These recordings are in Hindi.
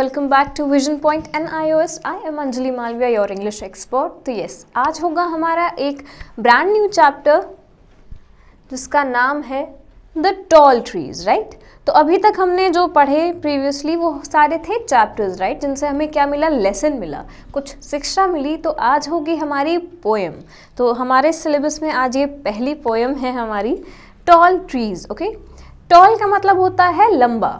Welcome back to vision point N I O S I am Anjali Malviya your English expert तो यस आज होगा हमारा एक ब्रांड न्यू चैप्टर जिसका नाम है द टॉल ट्रीज राइट तो अभी तक हमने जो पढ़े प्रीवियसली वो सारे थे चैप्टर्स राइट right? जिनसे हमें क्या मिला लेसन मिला कुछ शिक्षा मिली तो आज होगी हमारी पोएम तो हमारे सिलेबस में आज ये पहली पोएम है हमारी टॉल ट्रीज ओके टॉल का मतलब होता है लंबा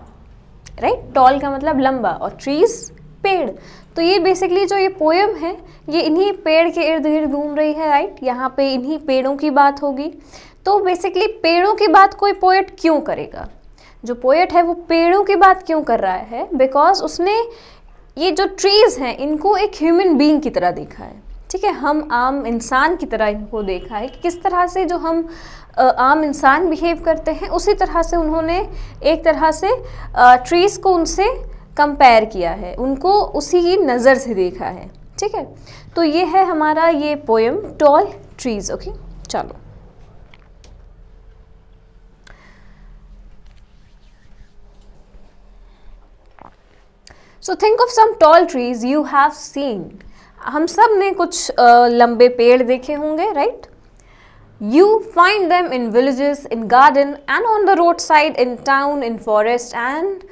राइट टॉल का मतलब लंबा और ट्रीज पेड़ तो ये बेसिकली जो ये पोएम है ये इन्हीं पेड़ के इर्द गिर्द घूम रही है राइट यहाँ पे इन्हीं पेड़ों की बात होगी तो बेसिकली पेड़ों की बात कोई पोएट क्यों करेगा जो पोएट है वो पेड़ों की बात क्यों कर रहा है बिकॉज उसने ये जो ट्रीज़ हैं इनको एक ह्यूमन बींग की तरह देखा है ठीक है हम आम इंसान की तरह इनको देखा है कि किस तरह से जो हम आम इंसान बिहेव करते हैं उसी तरह से उन्होंने एक तरह से ट्रीज़ को उनसे कंपेयर किया है उनको उसी की नज़र से देखा है ठीक है तो ये है हमारा ये पोएम टॉल ट्रीज़ ओके चलो so think of some tall trees you have seen हम सब ने कुछ लंबे पेड़ देखे होंगे right you find them in villages in garden and on the road side in town in forest and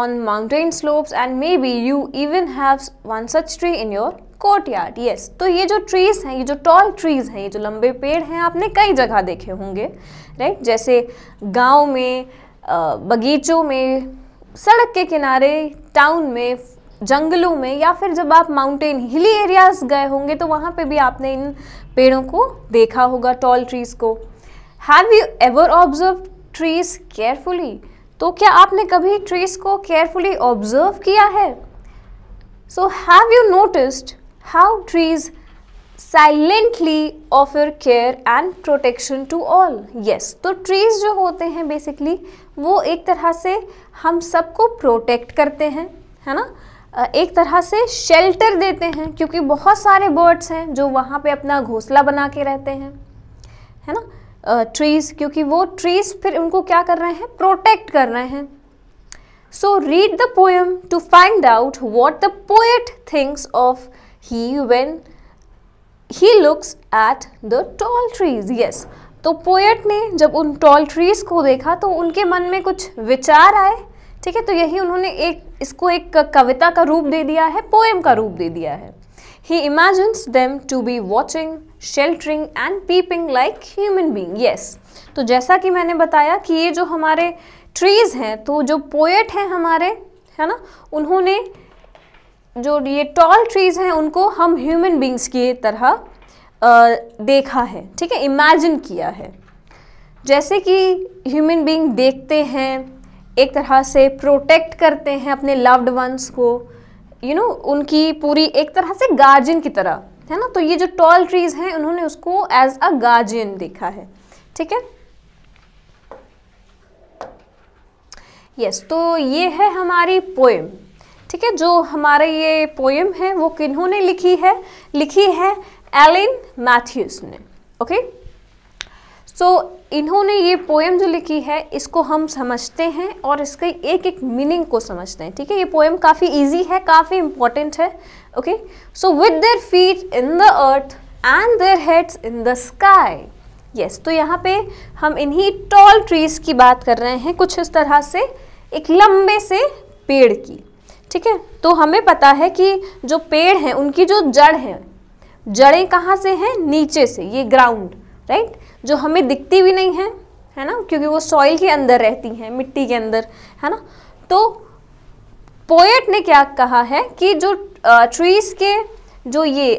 on mountain slopes and maybe you even have one such tree in your courtyard yes तो ये जो ट्रीज हैं ये जो टॉल ट्रीज हैं ये जो लंबे पेड़ हैं आपने कई जगह देखे होंगे राइट right? जैसे गांव में बगीचों में सड़क के किनारे टाउन में जंगलों में या फिर जब आप माउंटेन हिली एरियाज गए होंगे तो वहाँ पे भी आपने इन पेड़ों को देखा होगा टॉल ट्रीज़ को have you ever observe trees carefully तो क्या आपने कभी ट्रीज़ को केयरफुली ऑब्जर्व किया है so have you noticed how trees silently offer care and protection to all yes तो ट्रीज जो होते हैं बेसिकली वो एक तरह से हम सबको प्रोटेक्ट करते हैं है ना एक तरह से शेल्टर देते हैं क्योंकि बहुत सारे बर्ड्स हैं जो वहाँ पे अपना घोंसला बना के रहते हैं है ना ट्रीज़ क्योंकि वो ट्रीज़ फिर उनको क्या कर रहे हैं प्रोटेक्ट कर रहे हैं so read the poem to find out what the poet thinks of he when he looks at the tall trees yes तो पोएट ने जब उन टॉल ट्रीज़ को देखा तो उनके मन में कुछ विचार आए ठीक है तो यही उन्होंने एक इसको एक कविता का रूप दे दिया है पोएम का रूप दे दिया है he imagines them to be watching sheltering and peeping like human being yes तो जैसा कि मैंने बताया कि ये जो हमारे ट्रीज़ हैं तो जो पोएट हैं हमारे है ना उन्होंने जो ये टॉल ट्रीज़ हैं उनको हम ह्यूमन बींग्स की तरह आ, देखा है ठीक है इमेजिन किया है जैसे कि ह्यूमन बींग देखते हैं एक तरह से प्रोटेक्ट करते हैं अपने लव्ड वंस को यू you नो know, उनकी पूरी एक तरह से गार्जियन की तरह है ना तो ये जो टॉल ट्रीज़ हैं उन्होंने उसको एज अ गार्जियन देखा है ठीक है यस तो ये है हमारी पोएम ठीक है जो हमारे ये पोएम है वो किन्होंने लिखी है लिखी है एलिन मैथ्यूस ने ओके okay? सो तो so, इन्होंने ये पोएम जो लिखी है इसको हम समझते हैं और इसके एक एक मीनिंग को समझते हैं ठीक है ये पोएम काफ़ी इजी है काफ़ी इम्पॉर्टेंट है okay so with their feet in the earth and their heads in the sky yes तो यहाँ पे हम इन्हीं टॉल ट्रीज की बात कर रहे हैं कुछ इस तरह से एक लंबे से पेड़ की ठीक है तो हमें पता है कि जो पेड़ हैं उनकी जो जड़ हैं जड़ें कहाँ से हैं नीचे से ये ग्राउंड राइट right? जो हमें दिखती भी नहीं है है ना क्योंकि वो सॉइल के अंदर रहती हैं मिट्टी के अंदर है ना तो पोएट ने क्या कहा है कि जो ट्रीज के जो ये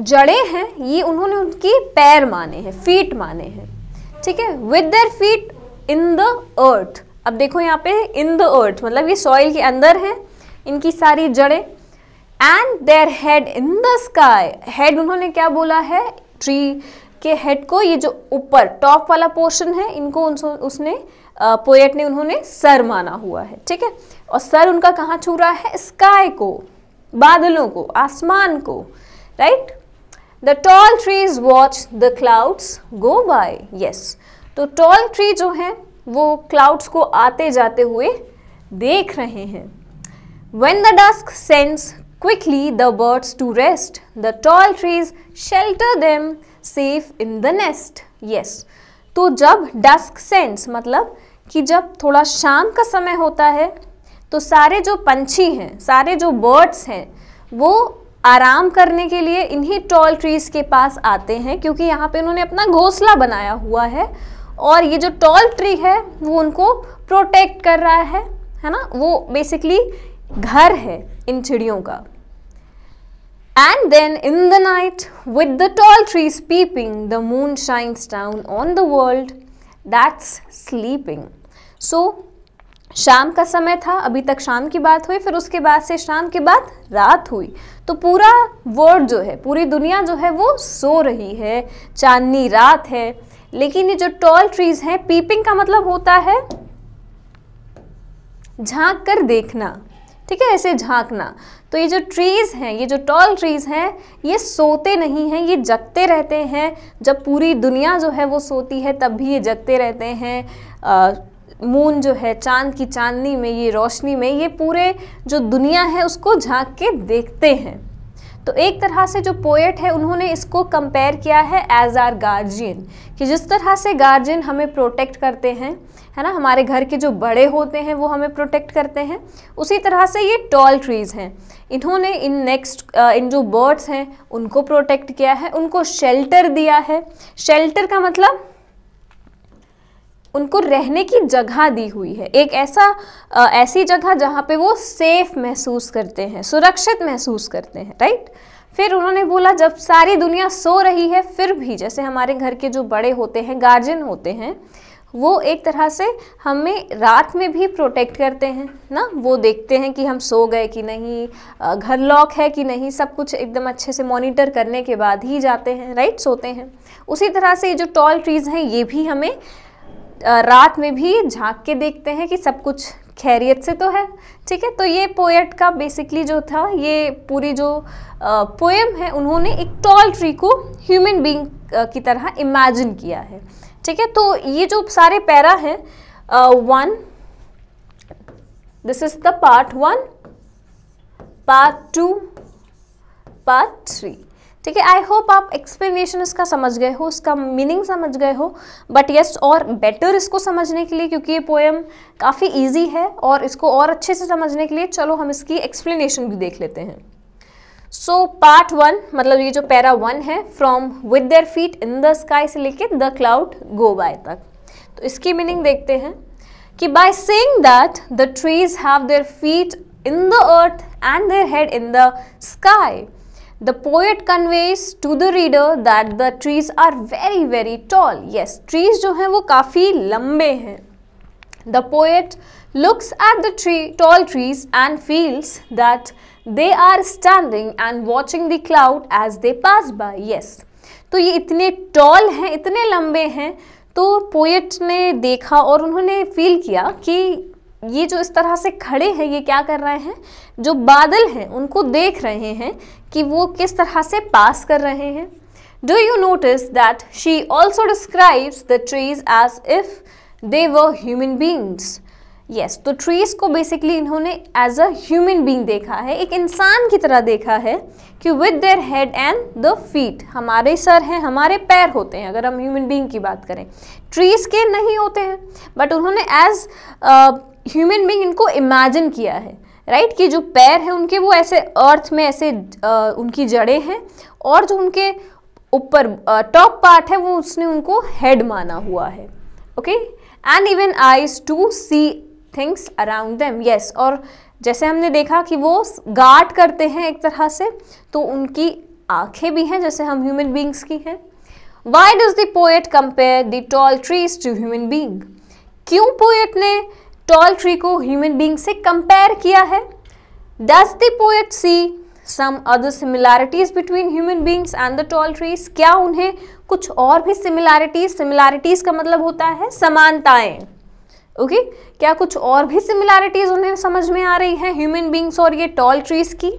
जड़ें हैं ये उन्होंने उनकी पैर माने हैं फीट माने हैं ठीक है with their feet in the earth अब देखो यहाँ पे इन द अर्थ मतलब ये सॉइल के अंदर है इनकी सारी जड़ें and their head in the sky head उन्होंने क्या बोला है ट्री के हेड को ये जो ऊपर टॉप वाला पोर्शन है इनको उसने पोएट ने उन्होंने सर माना हुआ है ठीक है और सर उनका कहाँ छू रहा है स्काई को बादलों को आसमान को right the tall trees watch the clouds go by yes तो टॉल ट्री जो है वो क्लाउड्स को आते जाते हुए देख रहे हैं when the dusk sense quickly the birds to rest the tall trees shelter them safe in the nest yes तो जब डस्क सेंस मतलब कि जब थोड़ा शाम का समय होता है तो सारे जो पंछी हैं सारे जो बर्ड्स हैं वो आराम करने के लिए इन्हीं टॉल ट्रीज़ के पास आते हैं क्योंकि यहाँ पे उन्होंने अपना घोंसला बनाया हुआ है और ये जो टॉल ट्री है वो उनको प्रोटेक्ट कर रहा है है ना वो बेसिकली घर है इन चिड़ियों का And then in the night, with the tall trees peeping, the moon shines down on the world. That's sleeping. So, शाम का समय था अभी तक शाम की बात हुई फिर उसके बाद से शाम के बाद रात हुई तो पूरा वर्ल्ड जो है पूरी दुनिया जो है वो सो रही है चांदनी रात है लेकिन ये जो टॉल ट्रीज हैं पीपिंग का मतलब होता है झांक कर देखना ठीक है ऐसे झांकना तो ये जो ट्रीज़ हैं ये जो टॉल ट्रीज़ हैं ये सोते नहीं हैं ये जगते रहते हैं जब पूरी दुनिया जो है वो सोती है तब भी ये जगते रहते हैं मून जो है चांद की चांदनी में ये रोशनी में ये पूरे जो दुनिया है उसको झांक के देखते हैं तो एक तरह से जो पोएट है उन्होंने इसको कंपेयर किया है एज आर गार्जियन कि जिस तरह से गार्जियन हमें प्रोटेक्ट करते हैं है ना हमारे घर के जो बड़े होते हैं वो हमें प्रोटेक्ट करते हैं उसी तरह से ये टॉल ट्रीज़ हैं इन्होंने इन नेक्स्ट इन जो बर्ड्स हैं उनको प्रोटेक्ट किया है उनको शेल्टर दिया है शेल्टर का मतलब उनको रहने की जगह दी हुई है एक ऐसा आ, ऐसी जगह जहाँ पे वो सेफ महसूस करते हैं सुरक्षित महसूस करते हैं राइट फिर उन्होंने बोला जब सारी दुनिया सो रही है फिर भी जैसे हमारे घर के जो बड़े होते हैं गार्जियन होते हैं वो एक तरह से हमें रात में भी प्रोटेक्ट करते हैं ना वो देखते हैं कि हम सो गए कि नहीं घर लॉक है कि नहीं सब कुछ एकदम अच्छे से मॉनिटर करने के बाद ही जाते हैं राइट सोते हैं उसी तरह से ये जो टॉल ट्रीज़ हैं ये भी हमें रात में भी झांक के देखते हैं कि सब कुछ खैरियत से तो है ठीक है तो ये पोएट का बेसिकली जो था ये पूरी जो पोएम है उन्होंने एक टॉल ट्री को ह्यूमन बींग की तरह इमेजिन किया है ठीक है तो ये जो सारे पैरा हैं one this is the part one part two part three ठीक है आई होप आप एक्सप्लेनेशन इसका समझ गए हो उसका मीनिंग समझ गए हो बट येस और बेटर इसको समझने के लिए क्योंकि ये पोएम काफ़ी ईजी है और इसको और अच्छे से समझने के लिए चलो हम इसकी एक्सप्लेनेशन भी देख लेते हैं सो पार्ट वन मतलब ये जो पैरा वन है from with their feet in the sky से लेके द क्लाउड गो बाय तक तो इसकी मीनिंग देखते हैं कि by saying that the trees have their feet in the earth and their head in the sky The poet conveys to the reader that the trees are very very tall. Yes, trees जो हैं वो काफ़ी लंबे हैं The poet looks at the tree, tall trees and feels that they are standing and watching the cloud as they pass by. Yes, तो ये इतने tall हैं इतने लंबे हैं तो पोएट ने देखा और उन्होंने फील किया कि ये जो इस तरह से खड़े हैं ये क्या कर रहे हैं जो बादल हैं उनको देख रहे हैं कि वो किस तरह से पास कर रहे हैं do you notice that she also describes the trees as if they were human beings yes तो ट्रीज को बेसिकली इन्होंने एज अ ह्यूमन बींग देखा है एक इंसान की तरह देखा है कि with their head and the feet हमारे सर हैं हमारे पैर होते हैं अगर हम ह्यूमन बींग की बात करें ट्रीज के नहीं होते हैं बट उन्होंने एज ह्यूमन बींग इनको इमेजिन किया है राइट right? कि जो पैर हैं उनके वो ऐसे अर्थ में ऐसे आ, उनकी जड़ें हैं और जो उनके ऊपर टॉप पार्ट है वो उसने उनको हेड माना हुआ है okay and even eyes to see things around them yes और जैसे हमने देखा कि वो गार्ड करते हैं एक तरह से तो उनकी आंखें भी हैं जैसे हम ह्यूमन बींग्स की हैं why does the poet compare the tall trees to human being क्यों पोएट ने टॉल ट्री को ह्यूमन बींग से कंपेयर किया है does the poet see some other similarities between human beings and the tall trees क्या उन्हें कुछ और भी सिमिलैरिटीज सिमिलैरिटीज का मतलब होता है समानताएं ओके okay? क्या कुछ और भी सिमिलैरिटीज उन्हें समझ में आ रही हैं ह्यूमन बींग्स और ये टॉल ट्रीज की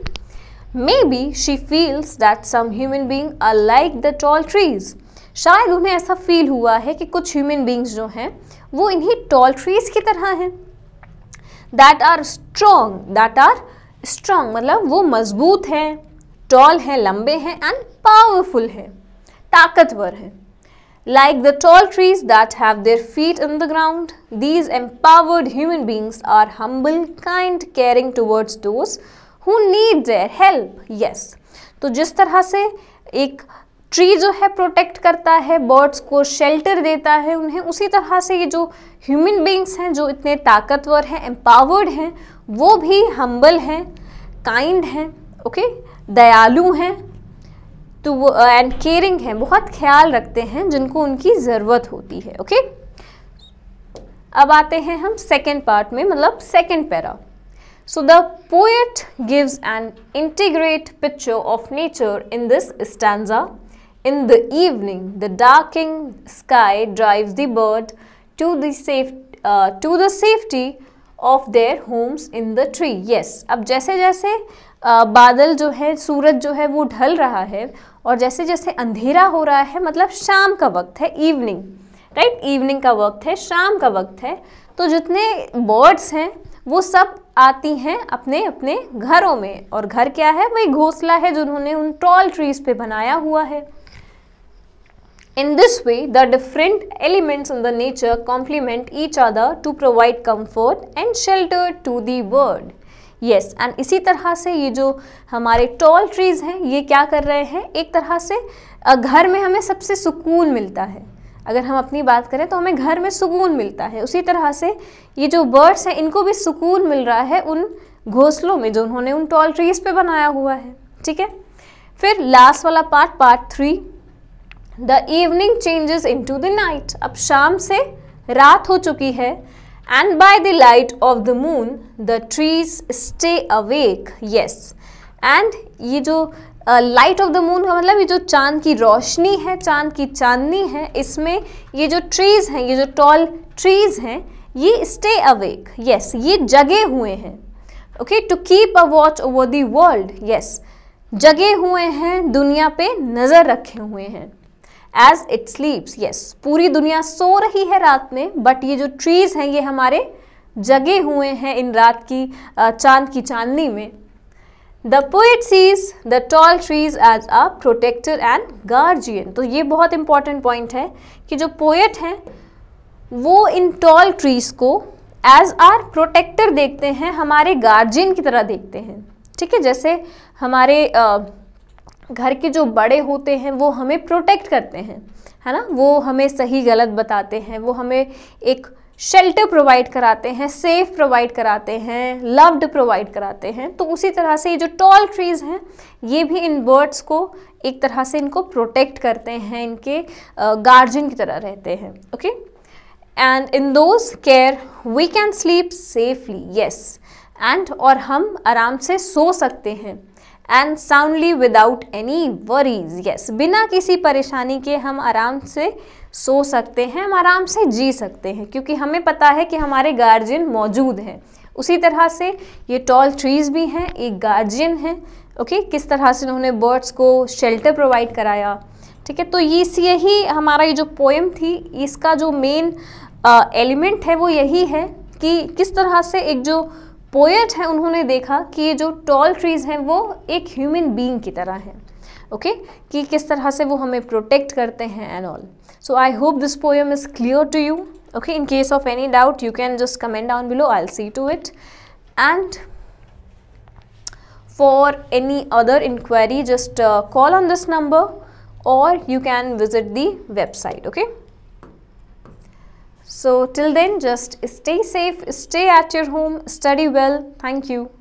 maybe she feels that some human being a like the tall trees शायद उन्हें ऐसा फील हुआ है कि कुछ ह्यूमन बींग्स जो हैं वो इन्हीं टॉल ट्रीज की तरह हैं that are strong that are strong मतलब वो मजबूत हैं टॉल हैं लंबे हैं एंड पावरफुल हैं ताकतवर हैं like the tall trees that have their feet in the ground these empowered human beings are humble kind caring towards those who need their help yes तो जिस तरह से एक ट्री जो है प्रोटेक्ट करता है बर्ड्स को शेल्टर देता है उन्हें उसी तरह से ये जो ह्यूमन बींग्स हैं जो इतने ताकतवर हैं एम्पावर्ड हैं वो भी हम्बल हैं काइंड हैं ओके दयालु हैं तो वो एंड uh, केयरिंग हैं बहुत ख्याल रखते हैं जिनको उनकी ज़रूरत होती है ओके अब आते हैं हम सेकेंड पार्ट में मतलब second para so the poet gives an integrate picture of nature in this stanza In the evening, the darkening sky drives the bird to the, safe, uh, to the safety of their homes in the tree Yes, अब जैसे जैसे आ, uh, बादल जो है सूरज जो है वो ढल रहा है और जैसे जैसे अंधेरा हो रहा है मतलब शाम का वक्त है इवनिंग राइट इवनिंग का वक्त है शाम का वक्त है तो जितने बर्ड्स हैं वो सब आती हैं अपने अपने घरों में और घर क्या है वही घोंसला है जिन्होंने उन टॉल ट्रीज़ पे बनाया हुआ है In this way, the different elements in the nature complement each other to provide comfort and shelter to the bird. Yes yes, and इसी तरह से ये जो हमारे tall ट्रीज़ हैं ये क्या कर रहे हैं एक तरह से घर में हमें सबसे सुकून मिलता है अगर हम अपनी बात करें तो हमें घर में सुकून मिलता है उसी तरह से ये जो बर्ड्स हैं इनको भी सुकून मिल रहा है उन घोंसलों में जो उन्होंने उन टॉल ट्रीज़ पे बनाया हुआ है ठीक है फिर लास्ट वाला part part three the evening changes into the night अब शाम से रात हो चुकी है and by the light of the moon the trees stay awake yes and ये जो लाइट ऑफ द मून का मतलब ये जो चांद की रोशनी है चांद की चांदनी है इसमें ये जो ट्रीज़ हैं ये जो टॉल ट्रीज़ हैं ये स्टे अवेक यस ये जगे हुए हैं okay to keep a watch over the world yes जगे हुए हैं दुनिया पे नज़र रखे हुए हैं एज इट स्लीप्स यस पूरी दुनिया सो रही है रात में बट ये जो ट्रीज़ हैं ये हमारे जगे हुए हैं इन रात की चांद की चांदनी में the poet sees the tall trees as a protector and guardian तो ये बहुत इंपॉर्टेंट पॉइंट है कि जो पोएट हैं वो इन टॉल ट्रीज को एज आर प्रोटेक्टर देखते हैं हमारे गार्जियन की तरह देखते हैं ठीक है जैसे हमारे uh, घर के जो बड़े होते हैं वो हमें प्रोटेक्ट करते हैं है ना वो हमें सही गलत बताते हैं वो हमें एक शेल्टर प्रोवाइड कराते हैं सेफ प्रोवाइड कराते हैं लव्ड प्रोवाइड कराते हैं तो उसी तरह से ये जो टॉल ट्रीज़ हैं ये भी इन बर्ड्स को एक तरह से इनको प्रोटेक्ट करते हैं इनके गार्जियन की तरह रहते हैं okay and in those care we can sleep safely yes and और हम आराम से सो सकते हैं and soundly without any worries yes बिना किसी परेशानी के हम आराम से सो सकते हैं हम आराम से जी सकते हैं क्योंकि हमें पता है कि हमारे गार्जियन मौजूद हैं उसी तरह से ये टॉल ट्रीज़ भी हैं एक गार्जियन हैं ओके किस तरह से उन्होंने बर्ड्स को शेल्टर प्रोवाइड कराया ठीक है तो इस यही हमारा ये जो पोएम थी इसका जो मेन एलिमेंट uh, है वो यही है कि किस तरह से एक जो पोएट है उन्होंने देखा कि ये जो टॉल ट्रीज हैं वो एक ह्यूमन बीइंग की तरह हैं ओके कि किस तरह से वो हमें प्रोटेक्ट करते हैं and also I hope this poem is clear to you okay in case of any doubt you can just comment down below I see to it and for any other inquiry just call on this number और you can visit the website okay So till then just stay safe, stay at your home, study well. Thank you.